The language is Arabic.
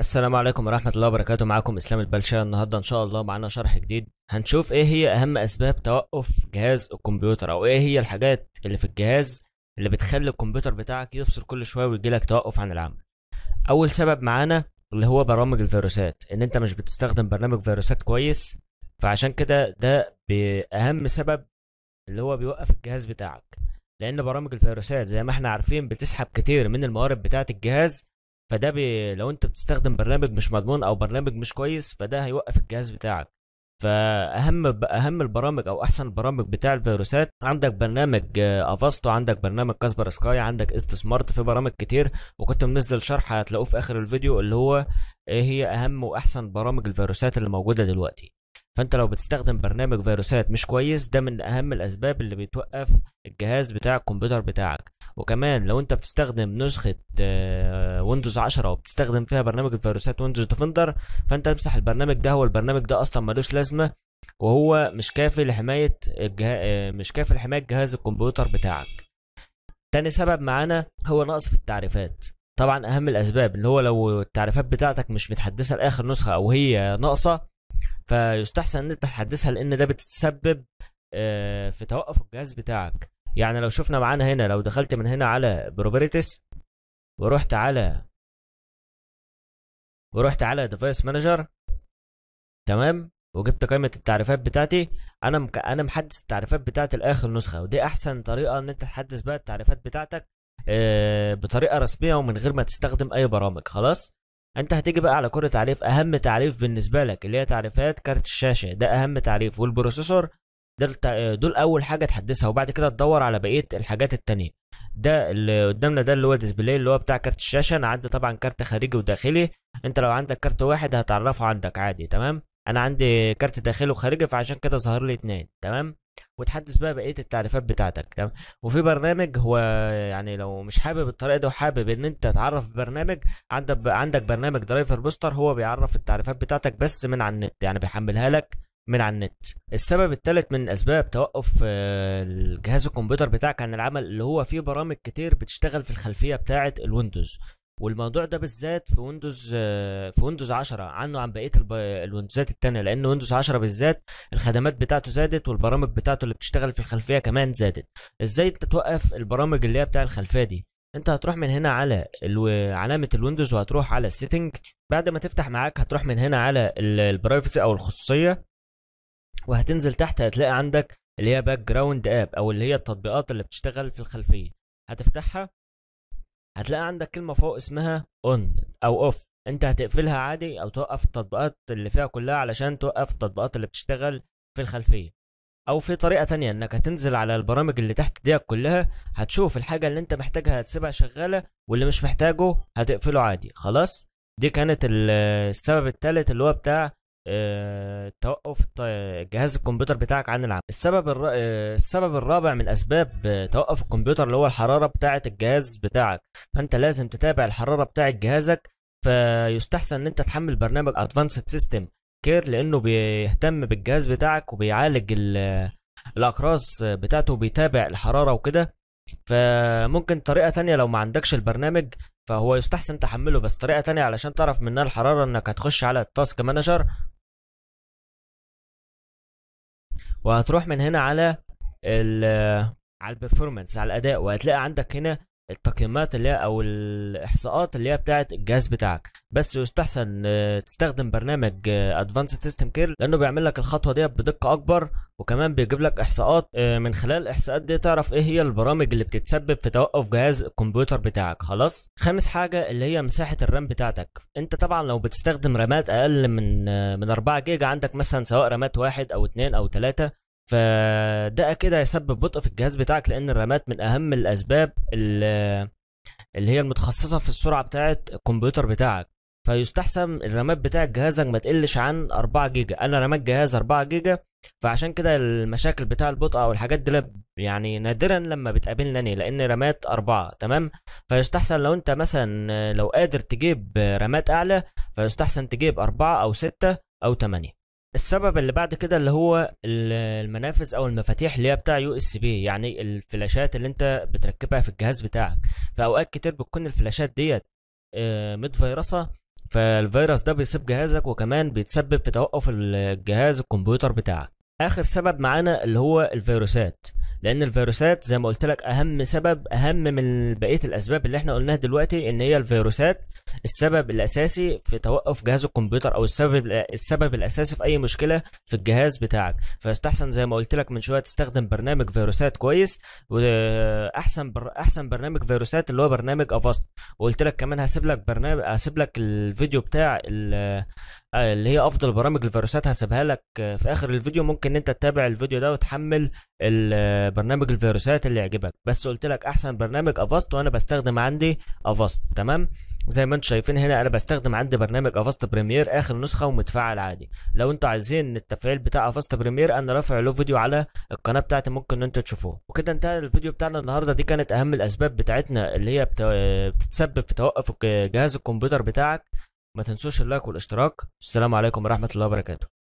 السلام عليكم ورحمة الله وبركاته معكم إسلام البلشة النهاردة إن شاء الله معانا شرح جديد هنشوف إيه هي أهم أسباب توقف جهاز الكمبيوتر أو إيه هي الحاجات اللي في الجهاز اللي بتخلي الكمبيوتر بتاعك يفصل كل شوية ويجيلك توقف عن العمل أول سبب معانا اللي هو برامج الفيروسات إن أنت مش بتستخدم برنامج فيروسات كويس فعشان كده ده بأهم سبب اللي هو بيوقف الجهاز بتاعك لأن برامج الفيروسات زي ما إحنا عارفين بتسحب كتير من الموارد بتاعة الجهاز فده بي لو انت بتستخدم برنامج مش مضمون او برنامج مش كويس فده هيوقف الجهاز بتاعك فاهم اهم البرامج او احسن البرامج بتاع الفيروسات عندك برنامج آه، افاستو عندك برنامج كاسبر سكاي عندك است سمارت في برامج كتير وكنت منزل شرح هتلاقوه في اخر الفيديو اللي هو ايه هي اهم واحسن برامج الفيروسات اللي موجوده دلوقتي فانت لو بتستخدم برنامج فيروسات مش كويس ده من اهم الاسباب اللي بتوقف الجهاز بتاع الكمبيوتر بتاعك وكمان لو انت بتستخدم نسخه آه، ويندوز 10 وبتستخدم فيها برنامج الفيروسات ويندوز ديفندر فانت تمسح البرنامج ده هو البرنامج ده اصلا ملوش لازمه وهو مش كافي لحمايه الجه... مش كافي لحمايه جهاز الكمبيوتر بتاعك تاني سبب معانا هو نقص في التعريفات طبعا اهم الاسباب اللي هو لو التعريفات بتاعتك مش متحدثه لاخر نسخه او هي ناقصه فيستحسن ان انت تحدثها لان ده بتتسبب آه، في توقف الجهاز بتاعك يعني لو شفنا معانا هنا لو دخلت من هنا على بروبريتس ورحت على ورحت على ديفايس مانجر تمام وجبت قائمه التعريفات بتاعتي انا مك... انا محدث التعريفات بتاعتي لاخر نسخه ودي احسن طريقه ان انت تحدث بقى التعريفات بتاعتك آه بطريقه رسميه ومن غير ما تستخدم اي برامج خلاص انت هتيجي بقى على كل تعريف اهم تعريف بالنسبه لك اللي هي تعريفات كارت الشاشه ده اهم تعريف والبروسيسور دول دول اول حاجه تحدثها وبعد كده تدور على بقيه الحاجات التانية ده اللي قدامنا ده اللي هو ديسبلاي اللي هو بتاع كارت الشاشه انا عندي طبعا كارت خارجي وداخلي انت لو عندك كارت واحد هتعرفه عندك عادي تمام انا عندي كارت داخلي وخارجي فعشان كده ظهر لي اتنين تمام وتحدث بقى بقيه التعريفات بتاعتك تمام وفي برنامج هو يعني لو مش حابب الطريقه دي وحابب ان انت تعرف برنامج عندك عندك برنامج درايفر بوستر هو بيعرف التعريفات بتاعتك بس من على النت يعني بيحملها لك من على النت السبب الثالث من اسباب توقف آه، جهاز الكمبيوتر بتاعك عن العمل اللي هو فيه برامج كتير بتشتغل في الخلفيه بتاعه الويندوز والموضوع ده بالذات في ويندوز آه، في ويندوز 10 عنه عن بقيه الويندوزات التانية لان ويندوز 10 بالذات الخدمات بتاعته زادت والبرامج بتاعته اللي بتشتغل في الخلفيه كمان زادت ازاي انت توقف البرامج اللي هي بتاع الخلفيه دي انت هتروح من هنا على علامه الويندوز وهتروح على السيتنج بعد ما تفتح معاك هتروح من هنا على البرايفسي او الخصوصيه وهتنزل تحت هتلاقي عندك اللي هي باك جراوند اب او اللي هي التطبيقات اللي بتشتغل في الخلفيه هتفتحها هتلاقي عندك كلمه فوق اسمها اون او اوف انت هتقفلها عادي او توقف التطبيقات اللي فيها كلها علشان توقف التطبيقات اللي بتشتغل في الخلفيه او في طريقه تانية انك هتنزل على البرامج اللي تحت ديك كلها هتشوف الحاجه اللي انت محتاجها هتسيبها شغاله واللي مش محتاجه هتقفله عادي خلاص دي كانت السبب الثالث اللي هو بتاع آه، توقف جهاز الكمبيوتر بتاعك عن العمل السبب الر... آه، السبب الرابع من اسباب آه، توقف الكمبيوتر اللي هو الحراره بتاعه الجهاز بتاعك فانت لازم تتابع الحراره بتاعه جهازك فيستحسن ان انت تحمل برنامج ادفانسد سيستم كير لانه بيهتم بالجهاز بتاعك وبيعالج ال... الاقراص بتاعته وبيتابع الحراره وكده فممكن طريقه تانية لو ما عندكش البرنامج فهو يستحسن تحمله بس طريقه تانية علشان تعرف منها الحراره انك هتخش على التاسك مانجر وهتروح من هنا على ال على البرفورمانس على الاداء وهتلاقي عندك هنا التقييمات اللي هي او الاحصاءات اللي هي بتاعه الجهاز بتاعك بس يستحسن آه، تستخدم برنامج ادفانس سيستم كير لانه بيعمل لك الخطوه دي بدقه اكبر وكمان بيجيب لك احصاءات آه، من خلال الاحصاءات دي تعرف ايه هي البرامج اللي بتتسبب في توقف جهاز الكمبيوتر بتاعك خلاص خامس حاجه اللي هي مساحه الرام بتاعتك انت طبعا لو بتستخدم رامات اقل من آه، من 4 جيجا عندك مثلا سواء رامات واحد او اتنين او تلاتة فده كده هيسبب بطء في الجهاز بتاعك لان الرامات من اهم الاسباب اللي هي المتخصصه في السرعه بتاعه الكمبيوتر بتاعك فيستحسن الرامات بتاع جهازك ما تقلش عن 4 جيجا انا رامات جهاز 4 جيجا فعشان كده المشاكل بتاع البطء او الحاجات دي يعني نادرا لما بتقابلني انا لان رامات أربعة تمام فيستحسن لو انت مثلا لو قادر تجيب رامات اعلى فيستحسن تجيب أربعة او ستة او تمانية السبب اللي بعد كده اللي هو المنافذ او المفاتيح اللي هي بتاع يو اس بي يعني الفلاشات اللي انت بتركبها في الجهاز بتاعك في اوقات كتير بتكون الفلاشات ديت آه، متفيرسه فالفيروس ده بيصيب جهازك وكمان بيتسبب في توقف الجهاز الكمبيوتر بتاعك اخر سبب معانا اللي هو الفيروسات لان الفيروسات زي ما قلت لك اهم سبب اهم من بقيه الاسباب اللي احنا قلناها دلوقتي ان هي الفيروسات السبب الاساسي في توقف جهاز الكمبيوتر او السبب السبب الاساسي في اي مشكله في الجهاز بتاعك فيستحسن زي ما قلت لك من شويه تستخدم برنامج فيروسات كويس واحسن بر... احسن برنامج فيروسات اللي هو برنامج افاست وقلت لك كمان هسيب لك برنامج هسيب لك الفيديو بتاع ال... اللي هي افضل برامج الفيروسات هسيبها لك في اخر الفيديو ممكن انت تتابع الفيديو ده وتحمل برنامج الفيروسات اللي يعجبك بس قلت لك احسن برنامج افاست وانا بستخدم عندي افاست تمام زي ما انتم شايفين هنا انا بستخدم عندي برنامج افاست بريمير اخر نسخه ومتفعل عادي لو انتم عايزين التفعيل بتاع افاست بريمير انا رافع له فيديو على القناه بتاعتي ممكن ان انتم تشوفوه وكده انتهى الفيديو بتاعنا النهارده دي كانت اهم الاسباب بتاعتنا اللي هي بت... بتتسبب في توقف جهاز الكمبيوتر بتاعك ما تنسوش اللايك والاشتراك السلام عليكم ورحمه الله وبركاته